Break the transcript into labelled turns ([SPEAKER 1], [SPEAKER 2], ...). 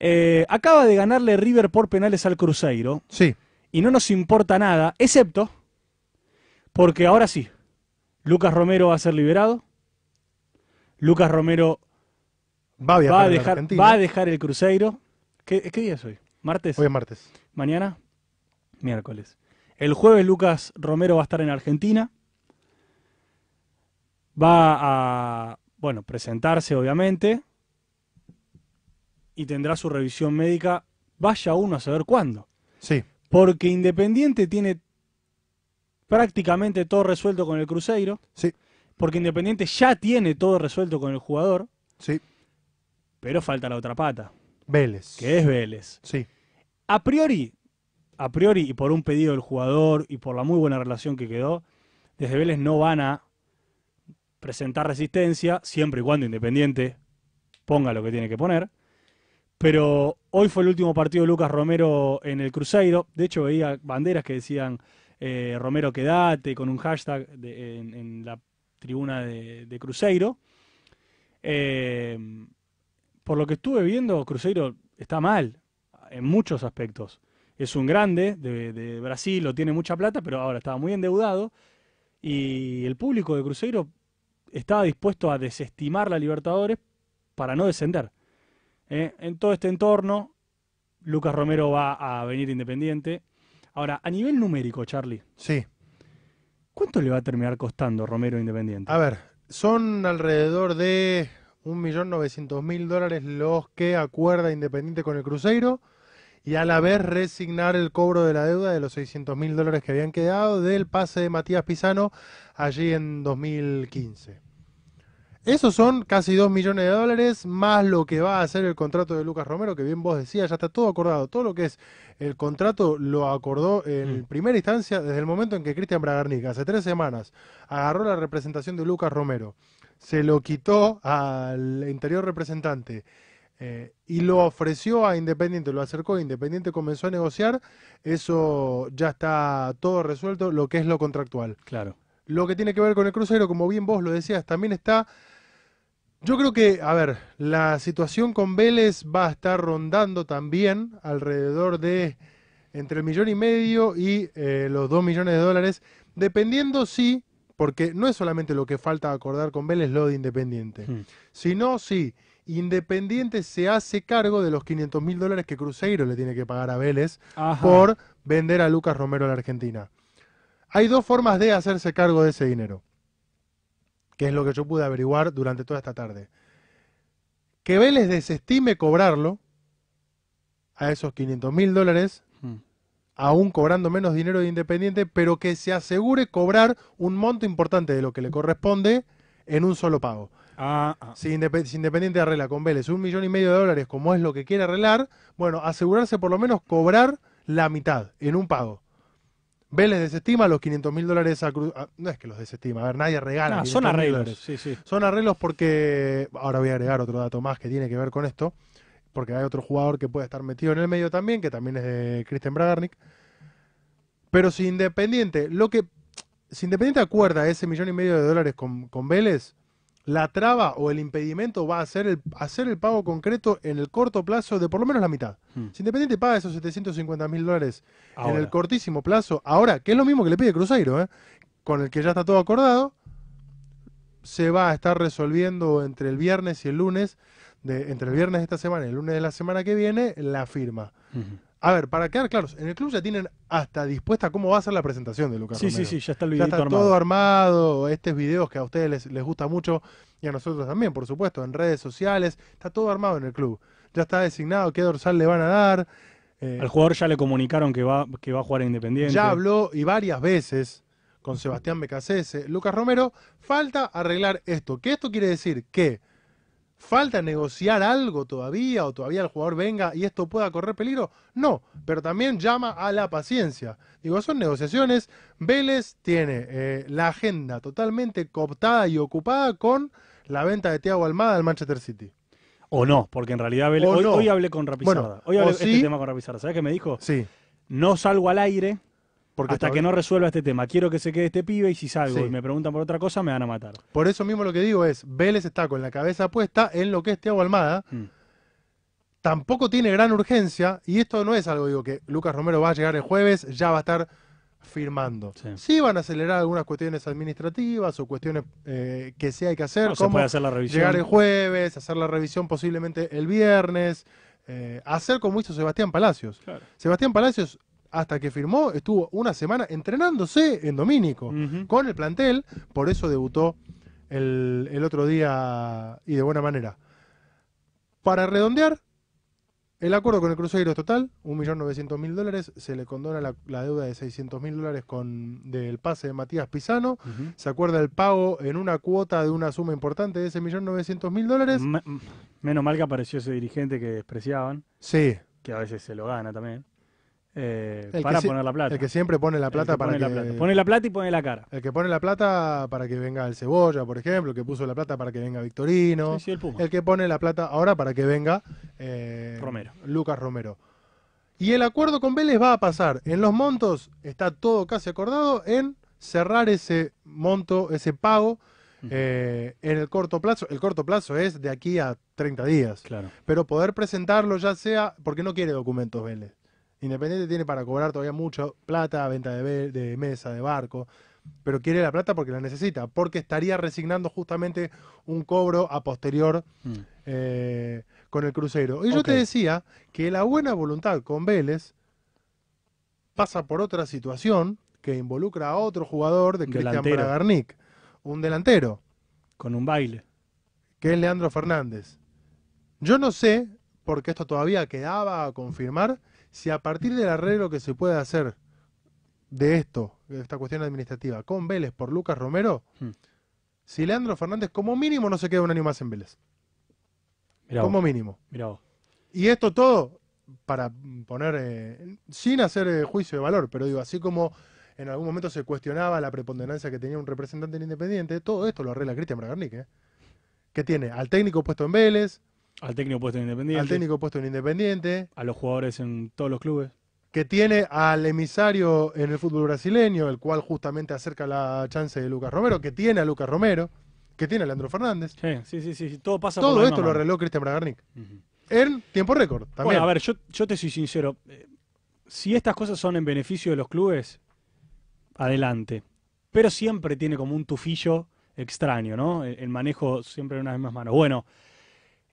[SPEAKER 1] Eh, acaba de ganarle River por penales al Cruzeiro. Sí. Y no nos importa nada, excepto porque ahora sí, Lucas Romero va a ser liberado. Lucas Romero va a, dejar, el Cruzeiro. ¿Qué, ¿Qué día es hoy? ¿Martes? Hoy es martes. ¿Mañana? Miércoles. El jueves Lucas Romero va a estar en Argentina. Va a, bueno, presentarse obviamente y tendrá su revisión médica, vaya uno a saber cuándo. Sí. Porque Independiente tiene prácticamente todo resuelto con el Cruzeiro. Sí. Porque Independiente ya tiene todo resuelto con el jugador. Sí. Pero falta la otra pata. Vélez. Que es Vélez. Sí. A priori, a priori, y por un pedido del jugador y por la muy buena relación que quedó, desde Vélez no van a presentar resistencia siempre y cuando Independiente ponga lo que tiene que poner. Pero hoy fue el último partido de Lucas Romero en el Cruzeiro. De hecho, veía banderas que decían eh, Romero quedate con un hashtag en, la tribuna de, Cruzeiro. Eh, por lo que estuve viendo, Cruzeiro está mal en muchos aspectos. Es un grande de, Brasil, lo tiene mucha plata, pero ahora estaba muy endeudado. Y el público de Cruzeiro estaba dispuesto a desestimar la Libertadores para no descender. ¿eh? en todo este entorno, Lucas Romero va a venir independiente. Ahora, a nivel numérico, Charlie. Sí. ¿Cuánto le va a terminar costando Romero Independiente? A ver,
[SPEAKER 2] son alrededor de 1.900.000 dólares los que acuerda Independiente con el Cruzeiro y a la vez resignar el cobro de la deuda de los 600.000 dólares que habían quedado del pase de Matías Pisano allí en 2015. Esos son casi 2 millones de dólares, más lo que va a hacer el contrato de Lucas Romero, que bien vos decías, ya está todo acordado. Todo lo que es el contrato lo acordó en mm. primera instancia desde el momento en que Cristian bragarnica hace tres semanas, agarró la representación de Lucas Romero, se lo quitó al interior representante eh, y lo ofreció a Independiente, lo acercó, Independiente comenzó a negociar, eso ya está todo resuelto, lo que es lo contractual. Claro. Lo que tiene que ver con el crucero, como bien vos lo decías, también está yo creo que, a ver, la situación con Vélez va a estar rondando también alrededor de entre el millón y medio y eh, los dos millones de dólares, dependiendo si, porque no es solamente lo que falta acordar con Vélez lo de Independiente, hmm. sino si Independiente se hace cargo de los 500 mil dólares que Cruzeiro le tiene que pagar a Vélez por vender a Lucas Romero a la Argentina. Hay dos formas de hacerse cargo de ese dinero que es lo que yo pude averiguar durante toda esta tarde. Que Vélez desestime cobrarlo a esos 500 mil dólares, hmm. aún cobrando menos dinero de Independiente, pero que se asegure cobrar un monto importante de lo que le corresponde en un solo pago. Ah, ah. Si, Independiente arregla con Vélez un millón y medio de dólares, como es lo que quiere arreglar, bueno, asegurarse por lo menos cobrar la mitad en un pago. Vélez desestima los 500 mil dólares a Cruz. no es que los desestima, a ver, nadie regala. son arreglos. Sí, sí. Son arreglos porque. Ahora voy a agregar otro dato más que tiene que ver con esto, porque hay otro jugador que puede estar metido en el medio también, que también es de Christian Bragarnik. Pero si Independiente, lo que. Si Independiente acuerda ese millón y medio de dólares con, con Vélez, la traba o el impedimento va a ser el, hacer el pago concreto en el corto plazo de por lo menos la mitad. Hmm. Si Independiente paga esos 750 mil dólares en el cortísimo plazo, ahora, que es lo mismo que le pide Cruzeiro, ¿eh? con el que ya está todo acordado, se va a estar resolviendo entre el viernes y el lunes, de, entre el viernes de esta semana y el lunes de la semana que viene, la firma. A ver, para quedar claros, en el club ya tienen hasta dispuesta cómo va a ser la presentación de Lucas Romero. Sí, sí, ya está el Ya está todo armado, estos videos que a ustedes les, gusta mucho y a nosotros también, por supuesto, en redes sociales, está todo armado en el club. Ya está designado qué dorsal le van a dar. Eh, Al jugador ya le comunicaron que va, a jugar a Independiente. Ya habló y varias veces con Sebastián Becasese, Lucas Romero, falta arreglar esto. ¿Qué esto quiere decir que ¿Falta negociar algo todavía o todavía el jugador venga y esto pueda correr peligro? No, pero también llama a la paciencia. Digo, son negociaciones. Vélez tiene eh, la agenda totalmente cooptada y ocupada con la venta de Thiago Almada al Manchester City.
[SPEAKER 1] O no, porque en realidad Vélez... Hoy, hablé con Rapizarda. hoy hablé este tema con ¿Sabes qué me dijo? Sí. No salgo al aire hasta, que no resuelva este tema, quiero que se quede este pibe y si salgo y me preguntan por otra cosa, me van a matar. Por eso mismo lo que digo es, Vélez está con la cabeza puesta en lo que es tiago Almada.
[SPEAKER 2] Mm. Tampoco tiene gran urgencia y esto no es algo, digo, que Lucas Romero va a llegar el jueves, ya va a estar firmando. Sí. van a acelerar algunas cuestiones administrativas o cuestiones eh, que sí hay que hacer. No, se puede hacer la revisión. Llegar el jueves, hacer la revisión posiblemente el viernes. Eh, hacer como hizo Sebastián Palacios. Sebastián Palacios hasta que firmó, estuvo una semana entrenándose en Domínico con el plantel, por eso debutó el, otro día y de buena manera. Para redondear, el acuerdo con el Cruzeiro es total, 1.900.000 dólares, se le condona la, deuda de 600.000 dólares con, del pase de Matías Pisano, se acuerda el pago en una cuota de una suma importante de ese 1.900.000 dólares. menos mal que apareció ese dirigente que despreciaban. Sí.
[SPEAKER 1] Que a veces se lo gana también. Eh, para poner la plata. El que siempre pone la plata para que, la plata. y
[SPEAKER 2] pone la cara. El que pone la plata para que venga el Cebolla, por ejemplo, el que puso la plata para que venga Victorino. el, que pone la plata ahora para que venga eh, Romero. Lucas Romero. Y el acuerdo con Vélez va a pasar. En los montos está todo casi acordado en cerrar ese monto, ese pago. Eh, en el corto plazo, el corto plazo es de aquí a 30 días. Claro. Pero poder presentarlo ya sea, porque no quiere documentos Vélez. Independiente tiene para cobrar todavía mucho plata, venta de, mesa, de barco, pero quiere la plata porque la necesita, porque estaría resignando justamente un cobro a posterior mm. eh, con el crucero. Y yo te decía que la buena voluntad con Vélez pasa por otra situación que involucra a otro jugador de Cristian Bragarnik, un delantero. Con un baile. Que es Leandro Fernández. Yo no sé porque esto todavía quedaba a confirmar, si a partir del arreglo que se puede hacer de esto, de esta cuestión administrativa, con Vélez por Lucas Romero, hmm. si Leandro Fernández como mínimo no se queda un año más en Vélez. como mínimo. Y esto todo para poner, eh, sin hacer eh, juicio de valor, pero digo, así como en algún momento se cuestionaba la preponderancia que tenía un representante en Independiente, todo esto lo arregla Cristian Bragarnik, eh, que tiene al técnico puesto en Vélez, al técnico puesto en Independiente. Al técnico puesto en Independiente. A los jugadores en todos los clubes. Que tiene al emisario en el fútbol brasileño, el cual justamente acerca la chance de Lucas Romero, que tiene a Lucas Romero,
[SPEAKER 1] que tiene a Leandro Fernández. Sí, sí, sí, sí. todo pasa Todo esto lo arregló Cristian Bragarnik. En tiempo récord también. Bueno, a ver, yo, yo te soy sincero. Si estas cosas son en beneficio de los clubes, adelante. Pero siempre tiene como un tufillo extraño, ¿no? El, manejo siempre en unas mismas manos. Bueno,